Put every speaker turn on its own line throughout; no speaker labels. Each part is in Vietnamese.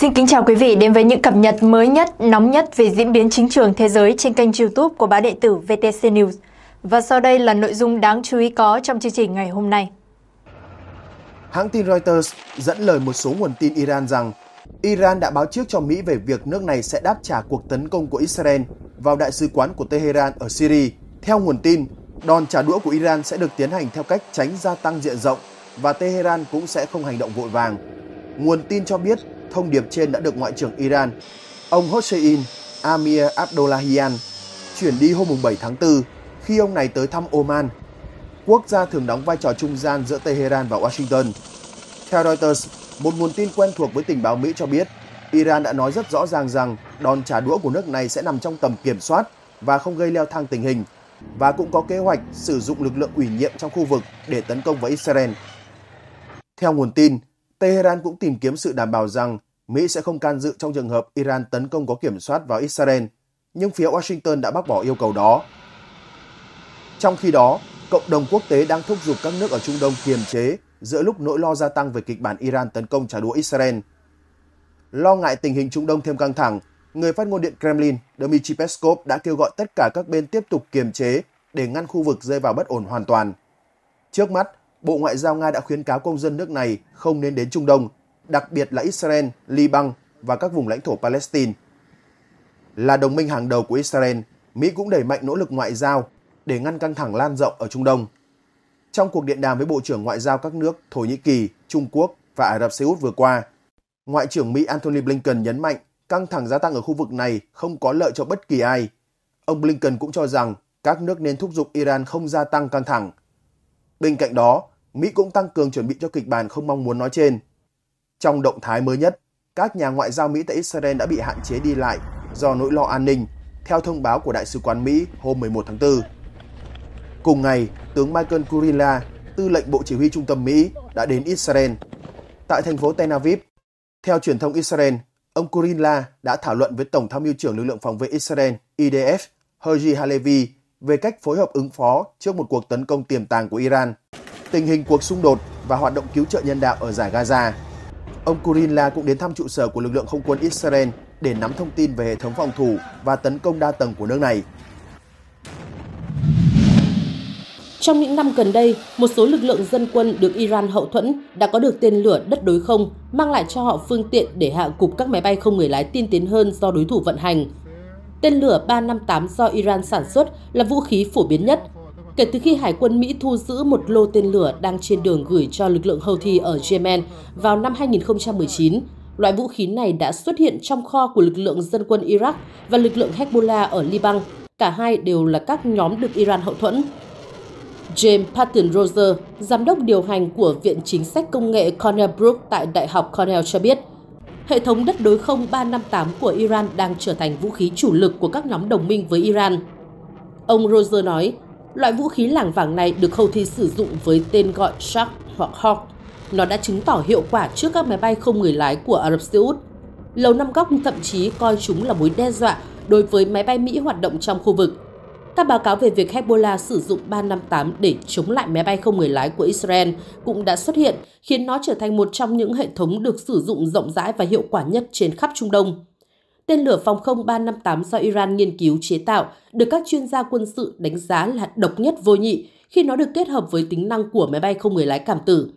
Xin kính chào quý vị đến với những cập nhật mới nhất, nóng nhất về diễn biến chính trường thế giới trên kênh youtube của báo đệ tử VTC News. Và sau đây là nội dung đáng chú ý có trong chương trình ngày hôm nay.
Hãng tin Reuters dẫn lời một số nguồn tin Iran rằng Iran đã báo trước cho Mỹ về việc nước này sẽ đáp trả cuộc tấn công của Israel vào đại sứ quán của Tehran ở Syria. Theo nguồn tin, đòn trả đũa của Iran sẽ được tiến hành theo cách tránh gia tăng diện rộng và Tehran cũng sẽ không hành động vội vàng. Nguồn tin cho biết thông điệp trên đã được Ngoại trưởng Iran, ông Hossein Amir Abdullahian, chuyển đi hôm 7 tháng 4 khi ông này tới thăm Oman, quốc gia thường đóng vai trò trung gian giữa Tehran và Washington. Theo Reuters, một nguồn tin quen thuộc với tình báo Mỹ cho biết, Iran đã nói rất rõ ràng rằng đòn trả đũa của nước này sẽ nằm trong tầm kiểm soát và không gây leo thang tình hình, và cũng có kế hoạch sử dụng lực lượng ủy nhiệm trong khu vực để tấn công với Israel. Theo nguồn tin, Tehran cũng tìm kiếm sự đảm bảo rằng Mỹ sẽ không can dự trong trường hợp Iran tấn công có kiểm soát vào Israel, nhưng phía Washington đã bác bỏ yêu cầu đó. Trong khi đó, cộng đồng quốc tế đang thúc giục các nước ở Trung Đông kiềm chế giữa lúc nỗi lo gia tăng về kịch bản Iran tấn công trả đũa Israel. Lo ngại tình hình Trung Đông thêm căng thẳng, người phát ngôn điện Kremlin Dmitry Peskov đã kêu gọi tất cả các bên tiếp tục kiềm chế để ngăn khu vực rơi vào bất ổn hoàn toàn. Trước mắt, Bộ Ngoại giao Nga đã khuyến cáo công dân nước này không nên đến Trung Đông, đặc biệt là Israel, Liban và các vùng lãnh thổ Palestine. Là đồng minh hàng đầu của Israel, Mỹ cũng đẩy mạnh nỗ lực ngoại giao để ngăn căng thẳng lan rộng ở Trung Đông. Trong cuộc điện đàm với Bộ trưởng Ngoại giao các nước Thổ Nhĩ Kỳ, Trung Quốc và Ả Rập Xê Út vừa qua, Ngoại trưởng Mỹ Antony Blinken nhấn mạnh căng thẳng gia tăng ở khu vực này không có lợi cho bất kỳ ai. Ông Blinken cũng cho rằng các nước nên thúc giục Iran không gia tăng căng thẳng Bên cạnh đó, Mỹ cũng tăng cường chuẩn bị cho kịch bản không mong muốn nói trên. Trong động thái mới nhất, các nhà ngoại giao Mỹ tại Israel đã bị hạn chế đi lại do nỗi lo an ninh, theo thông báo của Đại sứ quán Mỹ hôm 11 tháng 4. Cùng ngày, tướng Michael Kurila, tư lệnh Bộ Chỉ huy Trung tâm Mỹ, đã đến Israel. Tại thành phố Tel Aviv, theo truyền thông Israel, ông Kurila đã thảo luận với Tổng tham mưu trưởng lực lượng phòng vệ Israel IDF Herji Halevi về cách phối hợp ứng phó trước một cuộc tấn công tiềm tàng của Iran, tình hình cuộc xung đột và hoạt động cứu trợ nhân đạo ở giải Gaza. Ông Kurinla cũng đến thăm trụ sở của lực lượng không quân Israel để nắm thông tin về hệ thống phòng thủ và tấn công đa tầng của nước này.
Trong những năm gần đây, một số lực lượng dân quân được Iran hậu thuẫn đã có được tên lửa đất đối không, mang lại cho họ phương tiện để hạ gục các máy bay không người lái tiên tiến hơn do đối thủ vận hành, Tên lửa 358 do Iran sản xuất là vũ khí phổ biến nhất. Kể từ khi Hải quân Mỹ thu giữ một lô tên lửa đang trên đường gửi cho lực lượng Houthi ở Yemen vào năm 2019, loại vũ khí này đã xuất hiện trong kho của lực lượng dân quân Iraq và lực lượng Hezbollah ở Liban. Cả hai đều là các nhóm được Iran hậu thuẫn. James Patton Roser, giám đốc điều hành của Viện Chính sách Công nghệ Cornell Brook tại Đại học Cornell cho biết, hệ thống đất đối không 358 của Iran đang trở thành vũ khí chủ lực của các nhóm đồng minh với Iran. Ông Roger nói, loại vũ khí làng vàng này được hầu thi sử dụng với tên gọi Shark hoặc Hawk. Nó đã chứng tỏ hiệu quả trước các máy bay không người lái của Ả Rập Xê Út. Lầu Năm Góc thậm chí coi chúng là mối đe dọa đối với máy bay Mỹ hoạt động trong khu vực – các báo cáo về việc Hezbollah sử dụng 358 để chống lại máy bay không người lái của Israel cũng đã xuất hiện, khiến nó trở thành một trong những hệ thống được sử dụng rộng rãi và hiệu quả nhất trên khắp Trung Đông. Tên lửa phòng không 358 do Iran nghiên cứu chế tạo được các chuyên gia quân sự đánh giá là độc nhất vô nhị khi nó được kết hợp với tính năng của máy bay không người lái cảm tử.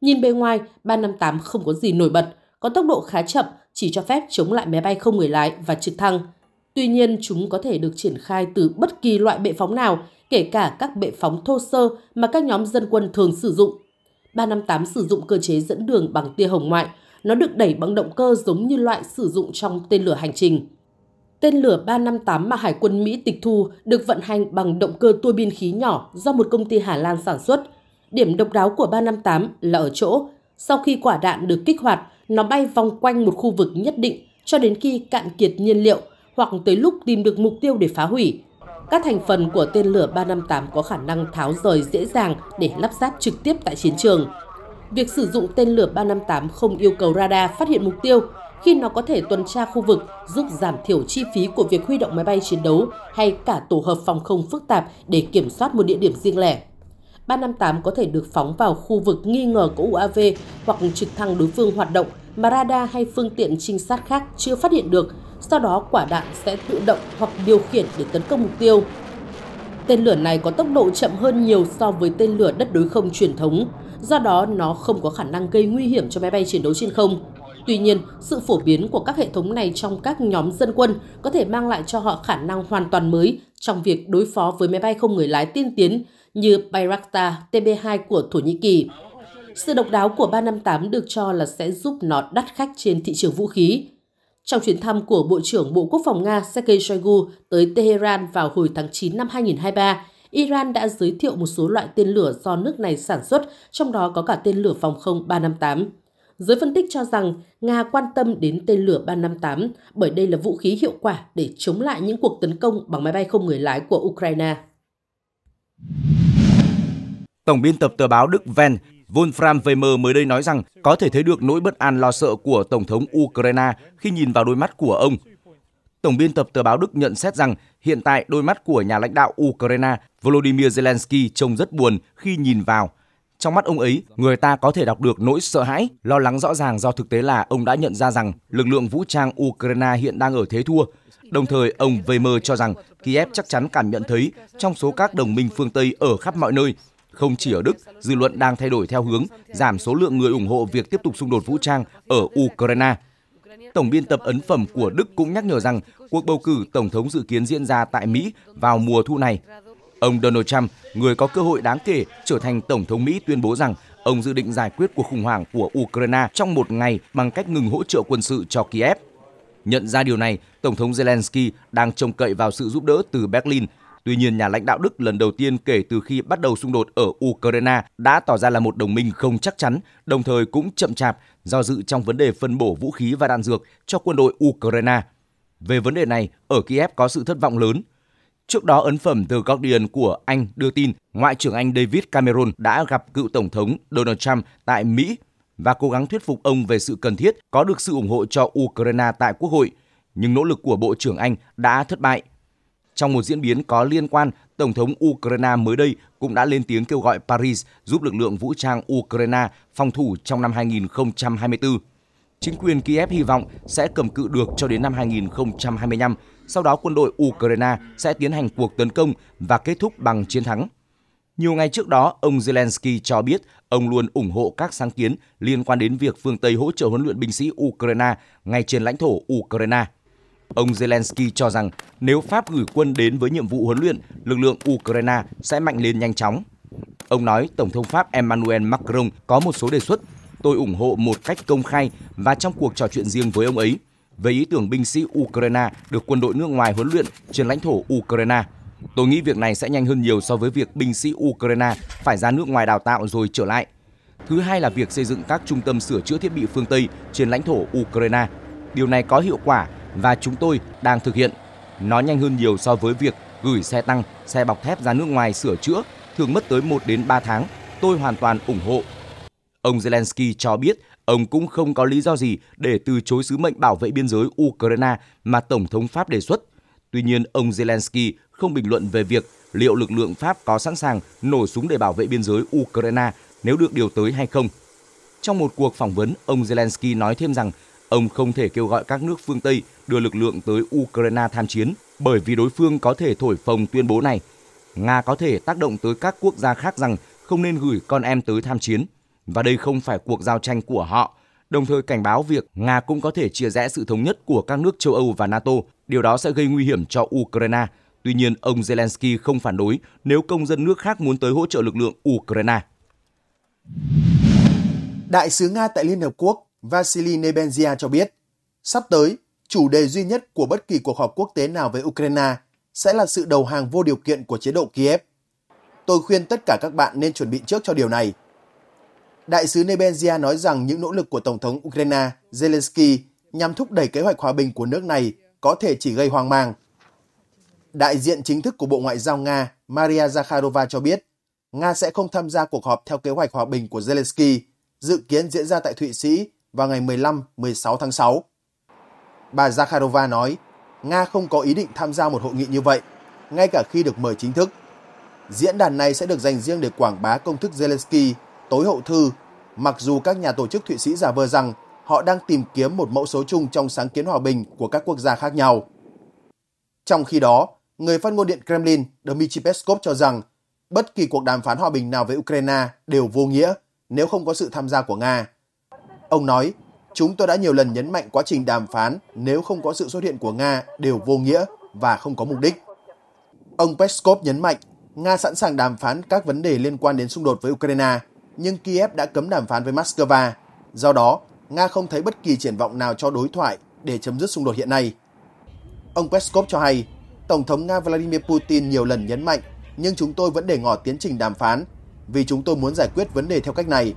Nhìn bề ngoài, 358 không có gì nổi bật, có tốc độ khá chậm, chỉ cho phép chống lại máy bay không người lái và trực thăng – Tuy nhiên, chúng có thể được triển khai từ bất kỳ loại bệ phóng nào, kể cả các bệ phóng thô sơ mà các nhóm dân quân thường sử dụng. 358 sử dụng cơ chế dẫn đường bằng tia hồng ngoại. Nó được đẩy bằng động cơ giống như loại sử dụng trong tên lửa hành trình. Tên lửa 358 mà Hải quân Mỹ tịch thu được vận hành bằng động cơ tua bin khí nhỏ do một công ty Hà Lan sản xuất. Điểm độc đáo của 358 là ở chỗ, sau khi quả đạn được kích hoạt, nó bay vòng quanh một khu vực nhất định cho đến khi cạn kiệt nhiên liệu hoặc tới lúc tìm được mục tiêu để phá hủy. Các thành phần của tên lửa 358 có khả năng tháo rời dễ dàng để lắp ráp trực tiếp tại chiến trường. Việc sử dụng tên lửa 358 không yêu cầu radar phát hiện mục tiêu khi nó có thể tuần tra khu vực giúp giảm thiểu chi phí của việc huy động máy bay chiến đấu hay cả tổ hợp phòng không phức tạp để kiểm soát một địa điểm riêng lẻ. 358 có thể được phóng vào khu vực nghi ngờ của UAV hoặc trực thăng đối phương hoạt động mà radar hay phương tiện trinh sát khác chưa phát hiện được sau đó quả đạn sẽ tự động hoặc điều khiển để tấn công mục tiêu. Tên lửa này có tốc độ chậm hơn nhiều so với tên lửa đất đối không truyền thống, do đó nó không có khả năng gây nguy hiểm cho máy bay chiến đấu trên không. Tuy nhiên, sự phổ biến của các hệ thống này trong các nhóm dân quân có thể mang lại cho họ khả năng hoàn toàn mới trong việc đối phó với máy bay không người lái tiên tiến như Bayraktar TB2 của Thổ Nhĩ Kỳ. Sự độc đáo của 358 được cho là sẽ giúp nó đắt khách trên thị trường vũ khí, trong chuyến thăm của Bộ trưởng Bộ Quốc phòng Nga Sergei Shoigu tới Tehran vào hồi tháng 9 năm 2023, Iran đã giới thiệu một số loại tên lửa do nước này sản xuất, trong đó có cả tên lửa phòng không 358. Giới phân tích cho rằng Nga quan tâm đến tên lửa 358 bởi đây là vũ khí hiệu quả để chống lại những cuộc tấn công bằng máy bay không người lái của Ukraine.
Tổng biên tập tờ báo Đức Ven Wolfram Weimer mới đây nói rằng có thể thấy được nỗi bất an lo sợ của Tổng thống Ukraine khi nhìn vào đôi mắt của ông. Tổng biên tập tờ báo Đức nhận xét rằng hiện tại đôi mắt của nhà lãnh đạo Ukraine Volodymyr Zelensky trông rất buồn khi nhìn vào. Trong mắt ông ấy, người ta có thể đọc được nỗi sợ hãi, lo lắng rõ ràng do thực tế là ông đã nhận ra rằng lực lượng vũ trang Ukraine hiện đang ở thế thua. Đồng thời, ông Weimer cho rằng Kiev chắc chắn cảm nhận thấy trong số các đồng minh phương Tây ở khắp mọi nơi, không chỉ ở Đức, dư luận đang thay đổi theo hướng giảm số lượng người ủng hộ việc tiếp tục xung đột vũ trang ở Ukraine. Tổng biên tập ấn phẩm của Đức cũng nhắc nhở rằng cuộc bầu cử tổng thống dự kiến diễn ra tại Mỹ vào mùa thu này. Ông Donald Trump, người có cơ hội đáng kể trở thành tổng thống Mỹ tuyên bố rằng ông dự định giải quyết cuộc khủng hoảng của Ukraine trong một ngày bằng cách ngừng hỗ trợ quân sự cho Kiev. Nhận ra điều này, Tổng thống Zelensky đang trông cậy vào sự giúp đỡ từ Berlin Tuy nhiên, nhà lãnh đạo Đức lần đầu tiên kể từ khi bắt đầu xung đột ở Ukraine đã tỏ ra là một đồng minh không chắc chắn, đồng thời cũng chậm chạp do dự trong vấn đề phân bổ vũ khí và đạn dược cho quân đội Ukraine. Về vấn đề này, ở Kiev có sự thất vọng lớn. Trước đó, ấn phẩm The Guardian của Anh đưa tin Ngoại trưởng Anh David Cameron đã gặp cựu Tổng thống Donald Trump tại Mỹ và cố gắng thuyết phục ông về sự cần thiết có được sự ủng hộ cho Ukraine tại Quốc hội. Nhưng nỗ lực của Bộ trưởng Anh đã thất bại trong một diễn biến có liên quan, Tổng thống Ukraine mới đây cũng đã lên tiếng kêu gọi Paris giúp lực lượng vũ trang Ukraine phòng thủ trong năm 2024. Chính quyền Kiev hy vọng sẽ cầm cự được cho đến năm 2025, sau đó quân đội Ukraine sẽ tiến hành cuộc tấn công và kết thúc bằng chiến thắng. Nhiều ngày trước đó, ông Zelensky cho biết ông luôn ủng hộ các sáng kiến liên quan đến việc phương Tây hỗ trợ huấn luyện binh sĩ Ukraine ngay trên lãnh thổ Ukraine. Ông Zelensky cho rằng nếu Pháp gửi quân đến với nhiệm vụ huấn luyện, lực lượng Ukraine sẽ mạnh lên nhanh chóng. Ông nói Tổng thống Pháp Emmanuel Macron có một số đề xuất. Tôi ủng hộ một cách công khai và trong cuộc trò chuyện riêng với ông ấy về ý tưởng binh sĩ Ukraine được quân đội nước ngoài huấn luyện trên lãnh thổ Ukraine. Tôi nghĩ việc này sẽ nhanh hơn nhiều so với việc binh sĩ Ukraine phải ra nước ngoài đào tạo rồi trở lại. Thứ hai là việc xây dựng các trung tâm sửa chữa thiết bị phương Tây trên lãnh thổ Ukraine. Điều này có hiệu quả và chúng tôi đang thực hiện. Nó nhanh hơn nhiều so với việc gửi xe tăng, xe bọc thép ra nước ngoài sửa chữa thường mất tới 1 đến 3 tháng. Tôi hoàn toàn ủng hộ. Ông Zelensky cho biết ông cũng không có lý do gì để từ chối sứ mệnh bảo vệ biên giới Ukraine mà Tổng thống Pháp đề xuất. Tuy nhiên, ông Zelensky không bình luận về việc liệu lực lượng Pháp có sẵn sàng nổ súng để bảo vệ biên giới Ukraine nếu được điều tới hay không. Trong một cuộc phỏng vấn, ông Zelensky nói thêm rằng Ông không thể kêu gọi các nước phương Tây đưa lực lượng tới Ukraine tham chiến bởi vì đối phương có thể thổi phồng tuyên bố này. Nga có thể tác động tới các quốc gia khác rằng không nên gửi con em tới tham chiến và đây không phải cuộc giao tranh của họ, đồng thời cảnh báo việc Nga cũng có thể chia rẽ sự thống nhất của các nước châu Âu và NATO, điều đó sẽ gây nguy hiểm cho Ukraine. Tuy nhiên, ông Zelensky không phản đối nếu công dân nước khác muốn tới hỗ trợ lực lượng Ukraine.
Đại sứ Nga tại Liên Hợp Quốc Vasily Nebenzia cho biết, sắp tới, chủ đề duy nhất của bất kỳ cuộc họp quốc tế nào với Ukraine sẽ là sự đầu hàng vô điều kiện của chế độ Kiev. Tôi khuyên tất cả các bạn nên chuẩn bị trước cho điều này. Đại sứ Nebenzia nói rằng những nỗ lực của Tổng thống Ukraine Zelensky nhằm thúc đẩy kế hoạch hòa bình của nước này có thể chỉ gây hoang mang. Đại diện chính thức của Bộ Ngoại giao Nga Maria Zakharova cho biết, Nga sẽ không tham gia cuộc họp theo kế hoạch hòa bình của Zelensky, dự kiến diễn ra tại Thụy Sĩ vào ngày 15-16 tháng 6. Bà Zakharova nói, Nga không có ý định tham gia một hội nghị như vậy, ngay cả khi được mời chính thức. Diễn đàn này sẽ được dành riêng để quảng bá công thức Zelensky, tối hậu thư, mặc dù các nhà tổ chức Thụy Sĩ giả vờ rằng họ đang tìm kiếm một mẫu số chung trong sáng kiến hòa bình của các quốc gia khác nhau. Trong khi đó, người phát ngôn điện Kremlin Dmitry Peskov cho rằng bất kỳ cuộc đàm phán hòa bình nào với Ukraine đều vô nghĩa nếu không có sự tham gia của Nga. Ông nói, chúng tôi đã nhiều lần nhấn mạnh quá trình đàm phán nếu không có sự xuất hiện của Nga đều vô nghĩa và không có mục đích. Ông Peskov nhấn mạnh, Nga sẵn sàng đàm phán các vấn đề liên quan đến xung đột với Ukraine, nhưng Kiev đã cấm đàm phán với Moscow. Do đó, Nga không thấy bất kỳ triển vọng nào cho đối thoại để chấm dứt xung đột hiện nay. Ông Peskov cho hay, Tổng thống Nga Vladimir Putin nhiều lần nhấn mạnh, nhưng chúng tôi vẫn để ngỏ tiến trình đàm phán, vì chúng tôi muốn giải quyết vấn đề theo cách này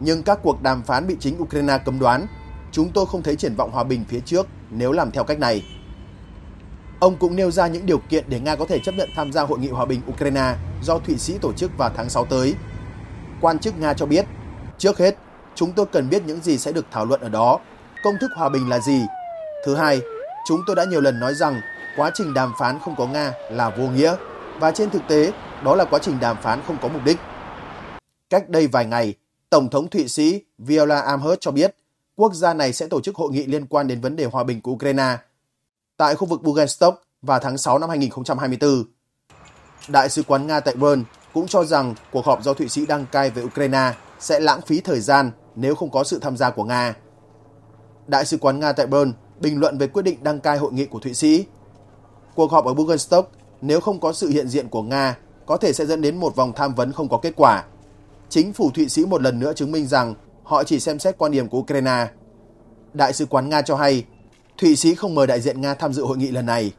nhưng các cuộc đàm phán bị chính Ukraine cấm đoán. Chúng tôi không thấy triển vọng hòa bình phía trước nếu làm theo cách này. Ông cũng nêu ra những điều kiện để Nga có thể chấp nhận tham gia Hội nghị Hòa bình Ukraine do Thụy Sĩ tổ chức vào tháng 6 tới. Quan chức Nga cho biết, trước hết, chúng tôi cần biết những gì sẽ được thảo luận ở đó, công thức hòa bình là gì. Thứ hai, chúng tôi đã nhiều lần nói rằng quá trình đàm phán không có Nga là vô nghĩa và trên thực tế đó là quá trình đàm phán không có mục đích. Cách đây vài ngày, Tổng thống Thụy Sĩ Viola Amherst cho biết quốc gia này sẽ tổ chức hội nghị liên quan đến vấn đề hòa bình của Ukraine tại khu vực Bugenstock vào tháng 6 năm 2024. Đại sứ quán Nga tại Bern cũng cho rằng cuộc họp do Thụy Sĩ đăng cai về Ukraine sẽ lãng phí thời gian nếu không có sự tham gia của Nga. Đại sứ quán Nga tại Bern bình luận về quyết định đăng cai hội nghị của Thụy Sĩ. Cuộc họp ở Bugenstock nếu không có sự hiện diện của Nga có thể sẽ dẫn đến một vòng tham vấn không có kết quả chính phủ Thụy Sĩ một lần nữa chứng minh rằng họ chỉ xem xét quan điểm của Ukraine. Đại sứ quán Nga cho hay, Thụy Sĩ không mời đại diện Nga tham dự hội nghị lần này.